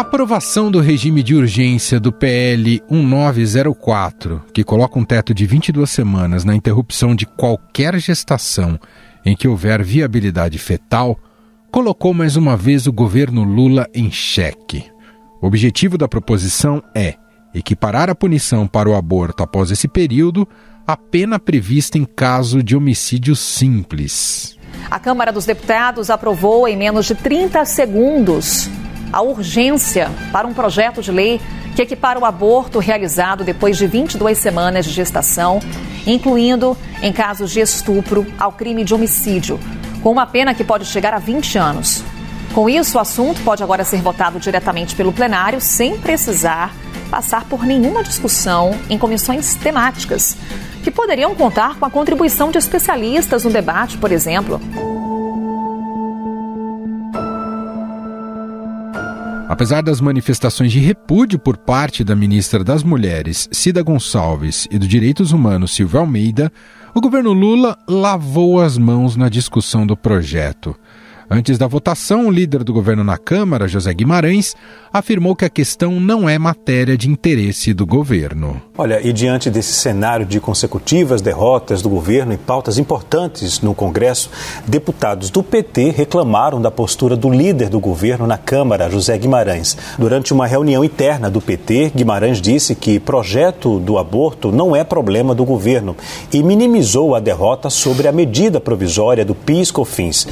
A aprovação do regime de urgência do PL 1904, que coloca um teto de 22 semanas na interrupção de qualquer gestação em que houver viabilidade fetal, colocou mais uma vez o governo Lula em xeque. O objetivo da proposição é equiparar a punição para o aborto após esse período à pena prevista em caso de homicídio simples. A Câmara dos Deputados aprovou em menos de 30 segundos a urgência para um projeto de lei que equipara o aborto realizado depois de 22 semanas de gestação, incluindo em casos de estupro, ao crime de homicídio, com uma pena que pode chegar a 20 anos. Com isso, o assunto pode agora ser votado diretamente pelo plenário, sem precisar passar por nenhuma discussão em comissões temáticas, que poderiam contar com a contribuição de especialistas no debate, por exemplo. Apesar das manifestações de repúdio por parte da ministra das Mulheres, Cida Gonçalves, e do Direitos Humanos, Silvio Almeida, o governo Lula lavou as mãos na discussão do projeto. Antes da votação, o líder do governo na Câmara, José Guimarães, afirmou que a questão não é matéria de interesse do governo. Olha, e diante desse cenário de consecutivas derrotas do governo e pautas importantes no Congresso, deputados do PT reclamaram da postura do líder do governo na Câmara, José Guimarães. Durante uma reunião interna do PT, Guimarães disse que projeto do aborto não é problema do governo e minimizou a derrota sobre a medida provisória do PIS-COFINS.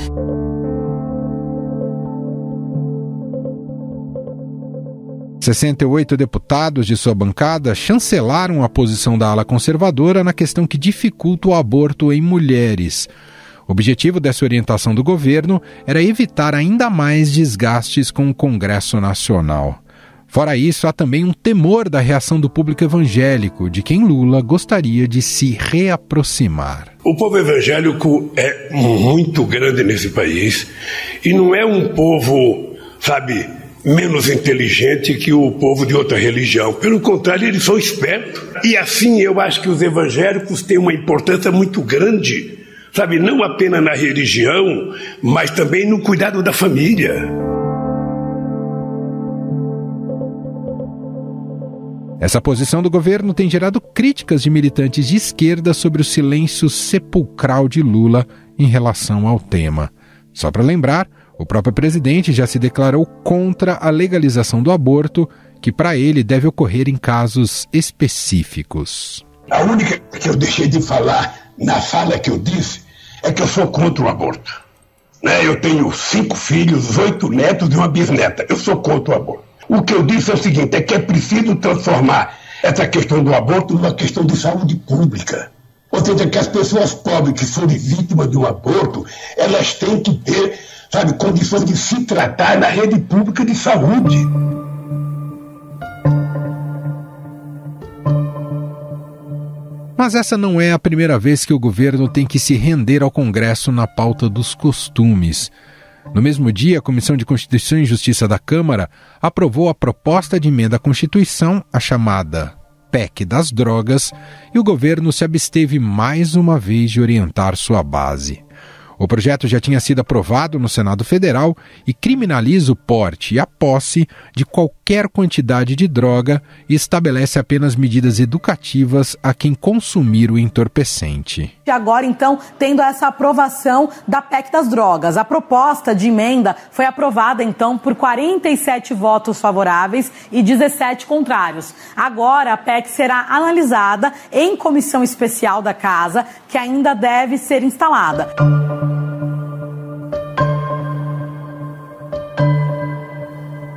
68 deputados de sua bancada chancelaram a posição da ala conservadora na questão que dificulta o aborto em mulheres. O objetivo dessa orientação do governo era evitar ainda mais desgastes com o Congresso Nacional. Fora isso, há também um temor da reação do público evangélico, de quem Lula gostaria de se reaproximar. O povo evangélico é muito grande nesse país e não é um povo, sabe, menos inteligente que o povo de outra religião. Pelo contrário, eles são espertos. E assim eu acho que os evangélicos têm uma importância muito grande, sabe, não apenas na religião, mas também no cuidado da família. Essa posição do governo tem gerado críticas de militantes de esquerda sobre o silêncio sepulcral de Lula em relação ao tema. Só para lembrar, o próprio presidente já se declarou contra a legalização do aborto, que para ele deve ocorrer em casos específicos. A única que eu deixei de falar na fala que eu disse é que eu sou contra o aborto. Né? Eu tenho cinco filhos, oito netos e uma bisneta. Eu sou contra o aborto. O que eu disse é o seguinte: é que é preciso transformar essa questão do aborto numa questão de saúde pública. Ou seja, que as pessoas pobres que forem vítimas de um aborto, elas têm que ter sabe, condições de se tratar na rede pública de saúde. Mas essa não é a primeira vez que o governo tem que se render ao Congresso na pauta dos costumes. No mesmo dia, a Comissão de Constituição e Justiça da Câmara aprovou a proposta de emenda à Constituição, a chamada PEC das drogas, e o governo se absteve mais uma vez de orientar sua base. O projeto já tinha sido aprovado no Senado Federal e criminaliza o porte e a posse de qualquer quantidade de droga e estabelece apenas medidas educativas a quem consumir o entorpecente. E agora, então, tendo essa aprovação da PEC das drogas, a proposta de emenda foi aprovada, então, por 47 votos favoráveis e 17 contrários. Agora, a PEC será analisada em comissão especial da Casa, que ainda deve ser instalada.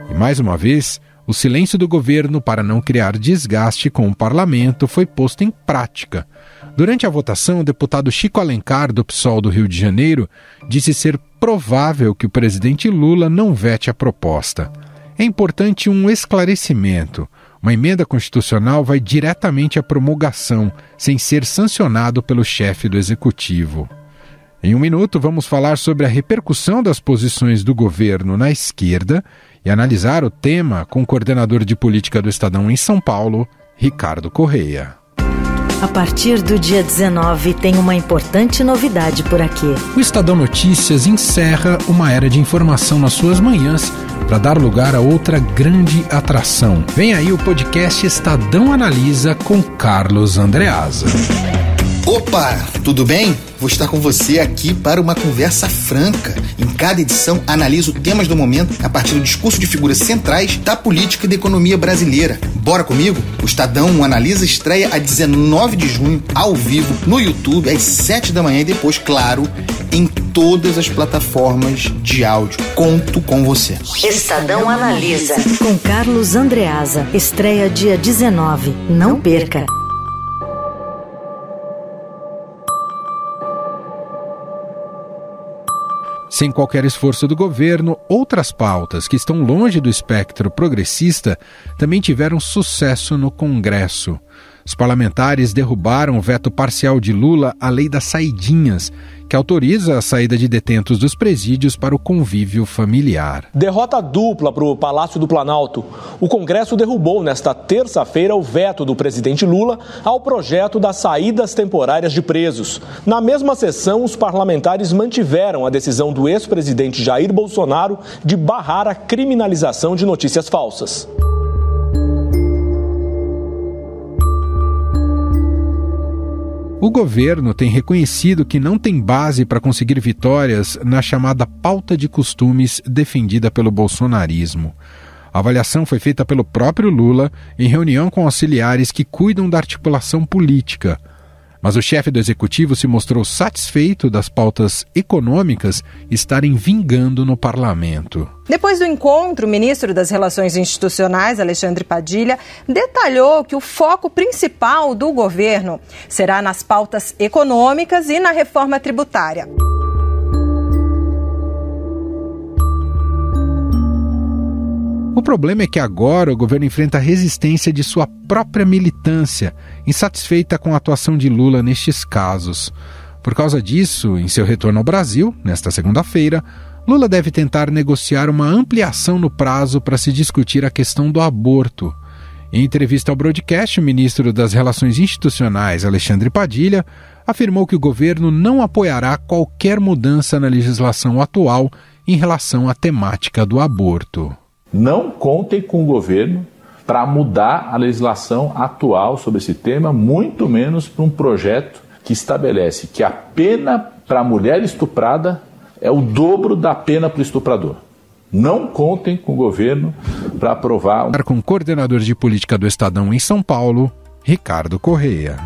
E mais uma vez, o silêncio do governo para não criar desgaste com o parlamento foi posto em prática. Durante a votação, o deputado Chico Alencar, do PSOL do Rio de Janeiro, disse ser provável que o presidente Lula não vete a proposta. É importante um esclarecimento. Uma emenda constitucional vai diretamente à promulgação, sem ser sancionado pelo chefe do executivo. Em um minuto, vamos falar sobre a repercussão das posições do governo na esquerda e analisar o tema com o coordenador de política do Estadão em São Paulo, Ricardo Correia. A partir do dia 19 tem uma importante novidade por aqui. O Estadão Notícias encerra uma era de informação nas suas manhãs para dar lugar a outra grande atração. Vem aí o podcast Estadão Analisa com Carlos Andreasa. Opa, tudo bem? Vou estar com você aqui para uma conversa franca. Em cada edição, analiso temas do momento a partir do discurso de figuras centrais da política e da economia brasileira. Bora comigo? O Estadão Analisa estreia a 19 de junho, ao vivo, no YouTube, às 7 da manhã e depois, claro, em todas as plataformas de áudio. Conto com você. Estadão Analisa. Com Carlos Andreasa. Estreia dia 19. Não perca. Sem qualquer esforço do governo, outras pautas que estão longe do espectro progressista também tiveram sucesso no Congresso. Os parlamentares derrubaram o veto parcial de Lula à lei das saidinhas, que autoriza a saída de detentos dos presídios para o convívio familiar. Derrota dupla para o Palácio do Planalto. O Congresso derrubou nesta terça-feira o veto do presidente Lula ao projeto das saídas temporárias de presos. Na mesma sessão, os parlamentares mantiveram a decisão do ex-presidente Jair Bolsonaro de barrar a criminalização de notícias falsas. O governo tem reconhecido que não tem base para conseguir vitórias na chamada pauta de costumes defendida pelo bolsonarismo. A avaliação foi feita pelo próprio Lula em reunião com auxiliares que cuidam da articulação política. Mas o chefe do executivo se mostrou satisfeito das pautas econômicas estarem vingando no parlamento. Depois do encontro, o ministro das Relações Institucionais, Alexandre Padilha, detalhou que o foco principal do governo será nas pautas econômicas e na reforma tributária. O problema é que agora o governo enfrenta a resistência de sua própria militância, insatisfeita com a atuação de Lula nestes casos. Por causa disso, em seu retorno ao Brasil, nesta segunda-feira, Lula deve tentar negociar uma ampliação no prazo para se discutir a questão do aborto. Em entrevista ao broadcast, o ministro das Relações Institucionais, Alexandre Padilha, afirmou que o governo não apoiará qualquer mudança na legislação atual em relação à temática do aborto. Não contem com o governo para mudar a legislação atual sobre esse tema, muito menos para um projeto que estabelece que a pena para a mulher estuprada é o dobro da pena para o estuprador. Não contem com o governo para aprovar. Com o coordenador de política do Estadão em São Paulo, Ricardo Correia.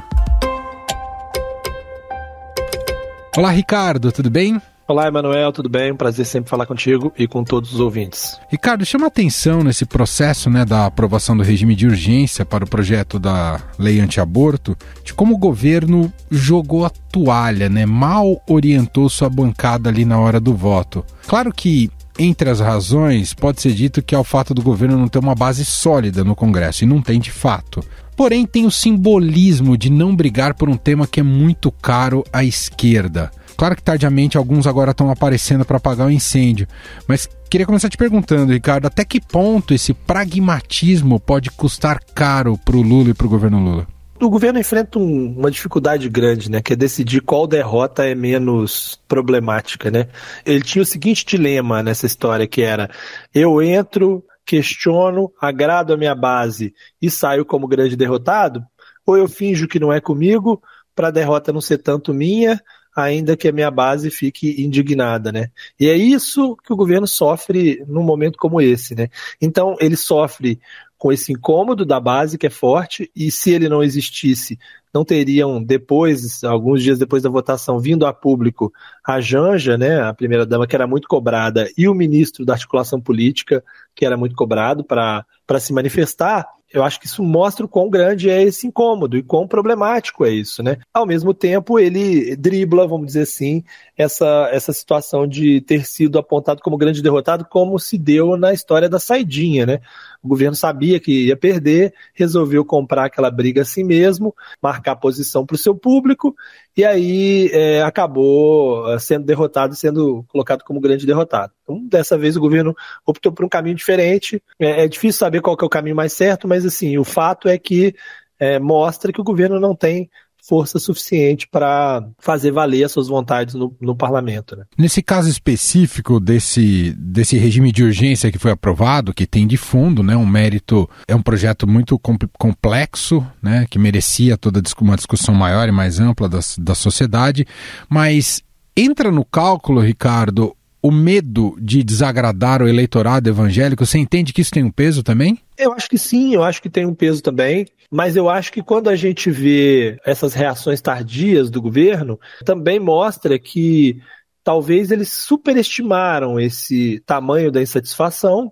Olá, Ricardo, tudo bem? Olá, Emanuel, tudo bem? Um prazer sempre falar contigo e com todos os ouvintes. Ricardo, chama atenção nesse processo né, da aprovação do regime de urgência para o projeto da lei antiaborto, de como o governo jogou a toalha, né? Mal orientou sua bancada ali na hora do voto. Claro que entre as razões, pode ser dito que é o fato do governo não ter uma base sólida no Congresso, e não tem de fato. Porém, tem o simbolismo de não brigar por um tema que é muito caro à esquerda. Claro que tardiamente alguns agora estão aparecendo para apagar o incêndio, mas queria começar te perguntando, Ricardo, até que ponto esse pragmatismo pode custar caro para o Lula e para o governo Lula? O governo enfrenta um, uma dificuldade grande, né? Que é decidir qual derrota é menos problemática, né? Ele tinha o seguinte dilema nessa história, que era: eu entro, questiono, agrado a minha base e saio como grande derrotado? Ou eu finjo que não é comigo para a derrota não ser tanto minha ainda que a minha base fique indignada, né? E é isso que o governo sofre num momento como esse, né? Então, ele sofre com esse incômodo da base que é forte e se ele não existisse, não teriam depois, alguns dias depois da votação, vindo a público a Janja, né, a primeira dama que era muito cobrada e o ministro da articulação política que era muito cobrado para se manifestar eu acho que isso mostra o quão grande é esse incômodo e quão problemático é isso, né? Ao mesmo tempo, ele dribla, vamos dizer assim, essa, essa situação de ter sido apontado como grande derrotado, como se deu na história da saidinha, né? O governo sabia que ia perder, resolveu comprar aquela briga assim mesmo, marcar posição para o seu público, e aí é, acabou é, sendo derrotado, sendo colocado como grande derrotado. Então, dessa vez, o governo optou por um caminho diferente. É, é difícil saber qual é o caminho mais certo, mas mas assim, o fato é que é, mostra que o governo não tem força suficiente para fazer valer as suas vontades no, no parlamento. Né? Nesse caso específico desse, desse regime de urgência que foi aprovado, que tem de fundo né, um mérito, é um projeto muito complexo, né, que merecia toda uma discussão maior e mais ampla da, da sociedade, mas entra no cálculo, Ricardo, o medo de desagradar o eleitorado evangélico, você entende que isso tem um peso também? Eu acho que sim, eu acho que tem um peso também, mas eu acho que quando a gente vê essas reações tardias do governo, também mostra que talvez eles superestimaram esse tamanho da insatisfação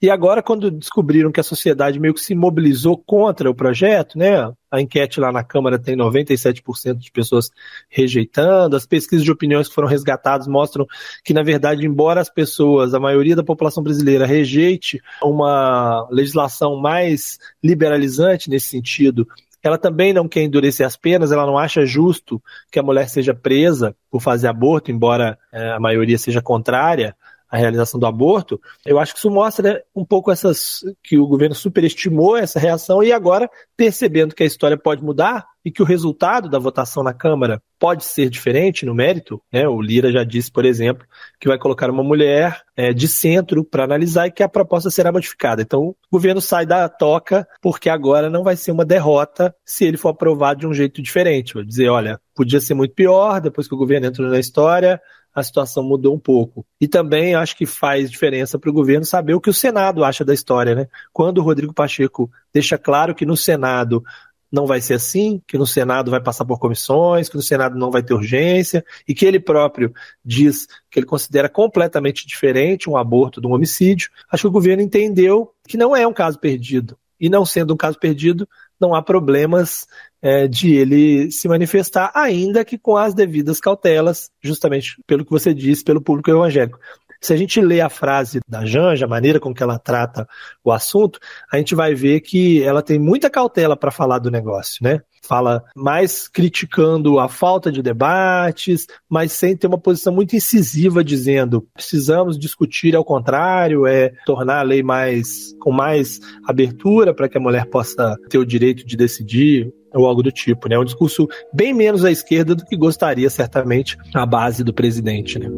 e agora, quando descobriram que a sociedade meio que se mobilizou contra o projeto, né? A enquete lá na Câmara tem 97% de pessoas rejeitando. As pesquisas de opiniões que foram resgatadas mostram que, na verdade, embora as pessoas, a maioria da população brasileira, rejeite uma legislação mais liberalizante nesse sentido, ela também não quer endurecer as penas, ela não acha justo que a mulher seja presa por fazer aborto, embora eh, a maioria seja contrária a realização do aborto, eu acho que isso mostra um pouco essas que o governo superestimou essa reação e agora, percebendo que a história pode mudar e que o resultado da votação na Câmara pode ser diferente no mérito, né? O Lira já disse, por exemplo, que vai colocar uma mulher é, de centro para analisar e que a proposta será modificada. Então, o governo sai da toca porque agora não vai ser uma derrota se ele for aprovado de um jeito diferente. Vou dizer, olha, podia ser muito pior depois que o governo entrou na história, a situação mudou um pouco. E também acho que faz diferença para o governo saber o que o Senado acha da história, né? Quando o Rodrigo Pacheco deixa claro que no Senado não vai ser assim, que no Senado vai passar por comissões, que no Senado não vai ter urgência, e que ele próprio diz que ele considera completamente diferente um aborto de um homicídio, acho que o governo entendeu que não é um caso perdido. E não sendo um caso perdido, não há problemas é, de ele se manifestar, ainda que com as devidas cautelas, justamente pelo que você disse, pelo público evangélico. Se a gente lê a frase da Janja, a maneira com que ela trata o assunto, a gente vai ver que ela tem muita cautela para falar do negócio, né? Fala mais criticando a falta de debates, mas sem ter uma posição muito incisiva dizendo precisamos discutir ao contrário, é tornar a lei mais com mais abertura para que a mulher possa ter o direito de decidir ou algo do tipo, né? Um discurso bem menos à esquerda do que gostaria certamente a base do presidente, né?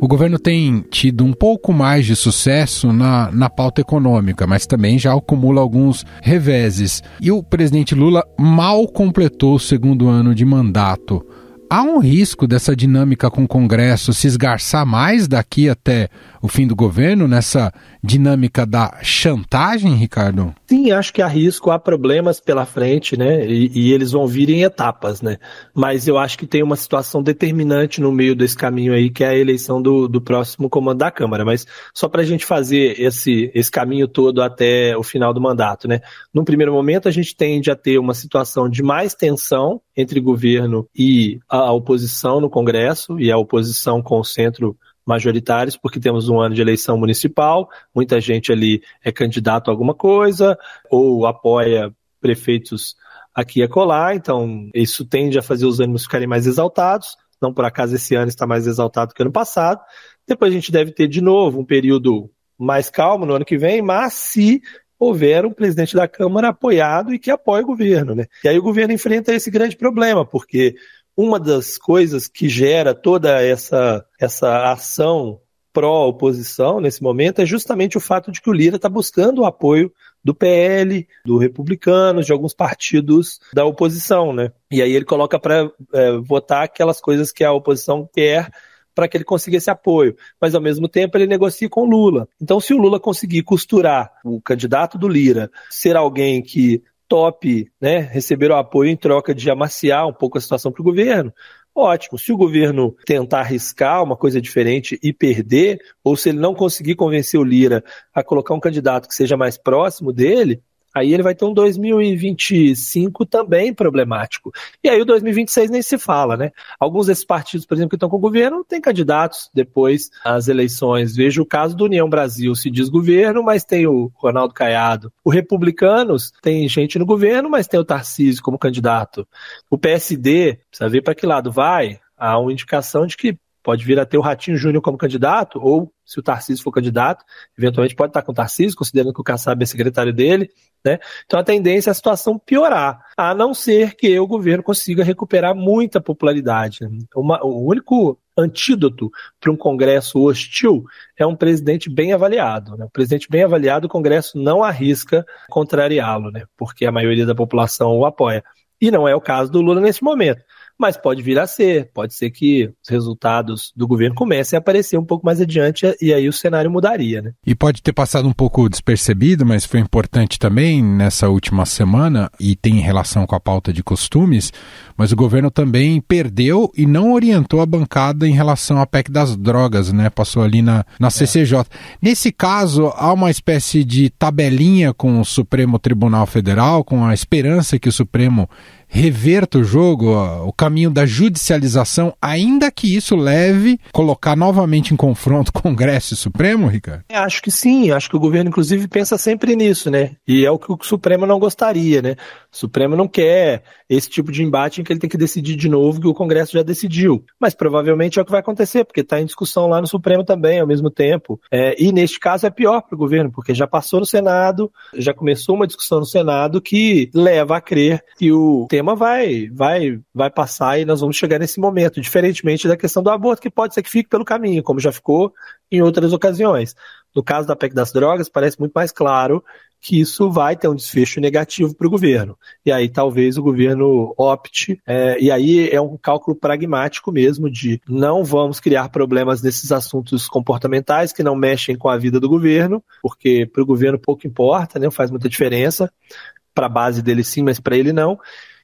O governo tem tido um pouco mais de sucesso na, na pauta econômica, mas também já acumula alguns reveses. E o presidente Lula mal completou o segundo ano de mandato. Há um risco dessa dinâmica com o Congresso se esgarçar mais daqui até o fim do governo, nessa dinâmica da chantagem, Ricardo? Sim, acho que há risco, há problemas pela frente, né? E, e, eles vão vir em etapas, né? Mas eu acho que tem uma situação determinante no meio desse caminho aí, que é a eleição do, do próximo comando da Câmara. Mas só para a gente fazer esse, esse caminho todo até o final do mandato, né? Num primeiro momento, a gente tende a ter uma situação de mais tensão entre governo e a oposição no Congresso, e a oposição com o centro majoritários, porque temos um ano de eleição municipal, muita gente ali é candidato a alguma coisa, ou apoia prefeitos aqui e acolá, então isso tende a fazer os ânimos ficarem mais exaltados, não por acaso esse ano está mais exaltado que ano passado. Depois a gente deve ter de novo um período mais calmo no ano que vem, mas se houver um presidente da Câmara apoiado e que apoia o governo, né? E aí o governo enfrenta esse grande problema, porque uma das coisas que gera toda essa, essa ação pró-oposição nesse momento é justamente o fato de que o Lira está buscando o apoio do PL, do Republicanos, de alguns partidos da oposição, né? E aí ele coloca para é, votar aquelas coisas que a oposição quer para que ele consiga esse apoio. Mas ao mesmo tempo ele negocia com Lula. Então, se o Lula conseguir costurar o candidato do Lira ser alguém que top, né? Receberam apoio em troca de amaciar um pouco a situação para o governo. Ótimo. Se o governo tentar arriscar uma coisa diferente e perder, ou se ele não conseguir convencer o Lira a colocar um candidato que seja mais próximo dele, Aí ele vai ter um 2025 também problemático. E aí o 2026 nem se fala, né? Alguns desses partidos, por exemplo, que estão com o governo, têm candidatos depois às eleições. Veja o caso do União Brasil, se diz governo, mas tem o Ronaldo Caiado. O Republicanos tem gente no governo, mas tem o Tarcísio como candidato. O PSD, precisa ver para que lado vai. Há uma indicação de que Pode vir a ter o Ratinho Júnior como candidato, ou se o Tarcísio for candidato, eventualmente pode estar com o Tarcísio, considerando que o Kassab é secretário dele, né? Então a tendência é a situação piorar, a não ser que o governo consiga recuperar muita popularidade. Uma, o único antídoto para um Congresso hostil é um presidente bem avaliado. Né? Um presidente bem avaliado, o Congresso não arrisca contrariá-lo, né? porque a maioria da população o apoia. E não é o caso do Lula nesse momento mas pode vir a ser. Pode ser que os resultados do governo comecem a aparecer um pouco mais adiante e aí o cenário mudaria. Né? E pode ter passado um pouco despercebido, mas foi importante também nessa última semana e tem relação com a pauta de costumes, mas o governo também perdeu e não orientou a bancada em relação à PEC das drogas, né? Passou ali na, na CCJ. É. Nesse caso, há uma espécie de tabelinha com o Supremo Tribunal Federal, com a esperança que o Supremo reverta o jogo, o caminho da judicialização, ainda que isso leve colocar novamente em confronto Congresso e Supremo, Ricardo? É, acho que sim, acho que o governo inclusive pensa sempre nisso, né? E é o que o Supremo não gostaria, né? O Supremo não quer esse tipo de embate em que ele tem que decidir de novo que o Congresso já decidiu. Mas provavelmente é o que vai acontecer, porque está em discussão lá no Supremo também, ao mesmo tempo. É, e neste caso é pior para o governo, porque já passou no Senado, já começou uma discussão no Senado que leva a crer que o tema vai, vai, vai passar e nós vamos chegar nesse momento, diferentemente da questão do aborto, que pode ser que fique pelo caminho, como já ficou em outras ocasiões. No caso da PEC das drogas, parece muito mais claro que isso vai ter um desfecho negativo para o governo. E aí talvez o governo opte, é, e aí é um cálculo pragmático mesmo de não vamos criar problemas nesses assuntos comportamentais que não mexem com a vida do governo, porque para o governo pouco importa, né, faz muita diferença, para a base dele sim, mas para ele não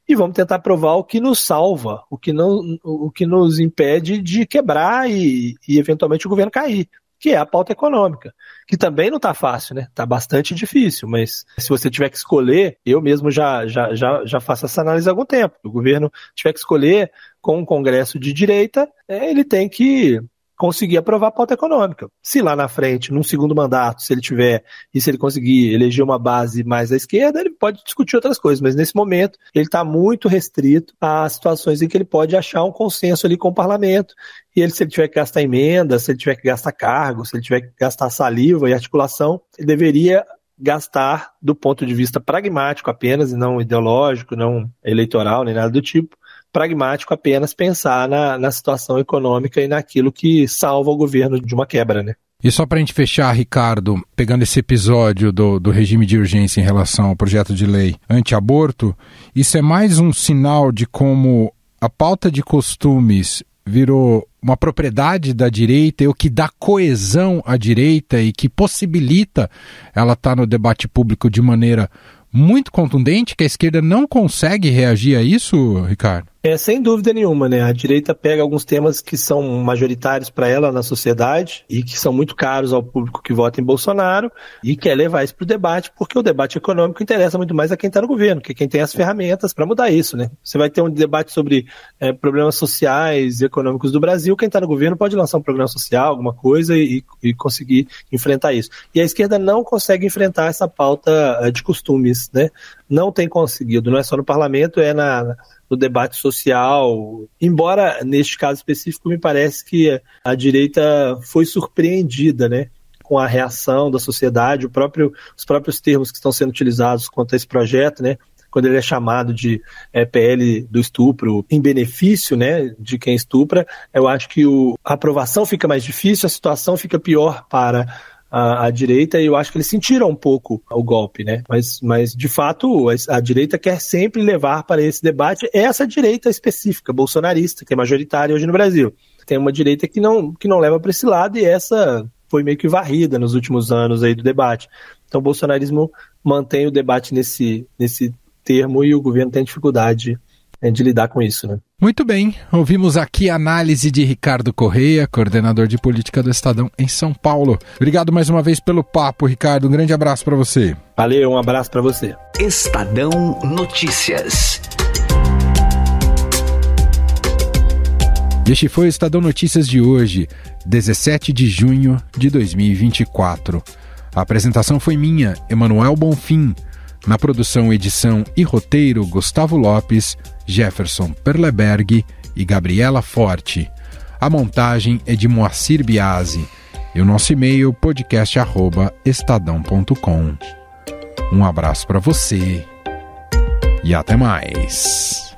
e vamos tentar provar o que nos salva, o que, não, o que nos impede de quebrar e, e eventualmente o governo cair, que é a pauta econômica, que também não está fácil, né? Está bastante difícil, mas se você tiver que escolher, eu mesmo já, já, já, já faço essa análise há algum tempo. O governo tiver que escolher com um Congresso de direita, é, ele tem que conseguir aprovar a pauta econômica. Se lá na frente, num segundo mandato, se ele tiver e se ele conseguir eleger uma base mais à esquerda, ele pode discutir outras coisas, mas nesse momento ele está muito restrito a situações em que ele pode achar um consenso ali com o parlamento. E ele, se ele tiver que gastar emendas, se ele tiver que gastar cargos, se ele tiver que gastar saliva e articulação, ele deveria gastar do ponto de vista pragmático apenas, e não ideológico, não eleitoral, nem nada do tipo, pragmático apenas pensar na, na situação econômica e naquilo que salva o governo de uma quebra, né? E só para a gente fechar, Ricardo, pegando esse episódio do, do regime de urgência em relação ao projeto de lei anti-aborto, isso é mais um sinal de como a pauta de costumes virou uma propriedade da direita e o que dá coesão à direita e que possibilita ela estar tá no debate público de maneira muito contundente, que a esquerda não consegue reagir a isso, Ricardo? É, sem dúvida nenhuma, né? A direita pega alguns temas que são majoritários para ela na sociedade e que são muito caros ao público que vota em Bolsonaro e quer levar isso para o debate, porque o debate econômico interessa muito mais a quem está no governo, que é quem tem as ferramentas para mudar isso, né? Você vai ter um debate sobre é, problemas sociais e econômicos do Brasil, quem está no governo pode lançar um programa social, alguma coisa e, e conseguir enfrentar isso. E a esquerda não consegue enfrentar essa pauta é, de costumes, né? não tem conseguido, não é só no parlamento, é na, no debate social. Embora, neste caso específico, me parece que a direita foi surpreendida, né? com a reação da sociedade, próprio, os próprios termos que estão sendo utilizados quanto a esse projeto, né? Quando ele é chamado de é, PL do estupro em benefício né, de quem estupra, eu acho que o, a aprovação fica mais difícil, a situação fica pior para à, à direita e eu acho que eles sentiram um pouco o golpe, né? Mas, mas de fato, a, a direita quer sempre levar para esse debate essa direita específica, bolsonarista, que é majoritária hoje no Brasil. Tem uma direita que não, que não leva para esse lado e essa foi meio que varrida nos últimos anos aí do debate. Então o bolsonarismo mantém o debate nesse, nesse termo e o governo tem dificuldade é de lidar com isso. Né? Muito bem, ouvimos aqui a análise de Ricardo Correia, coordenador de política do Estadão em São Paulo. Obrigado mais uma vez pelo papo, Ricardo. Um grande abraço para você. Valeu, um abraço para você. Estadão Notícias. Este foi o Estadão Notícias de hoje, 17 de junho de 2024. A apresentação foi minha, Emanuel Bonfim. Na produção, edição e roteiro, Gustavo Lopes, Jefferson Perleberg e Gabriela Forte. A montagem é de Moacir Biasi. E o nosso e-mail podcast@estadão.com. Um abraço para você e até mais.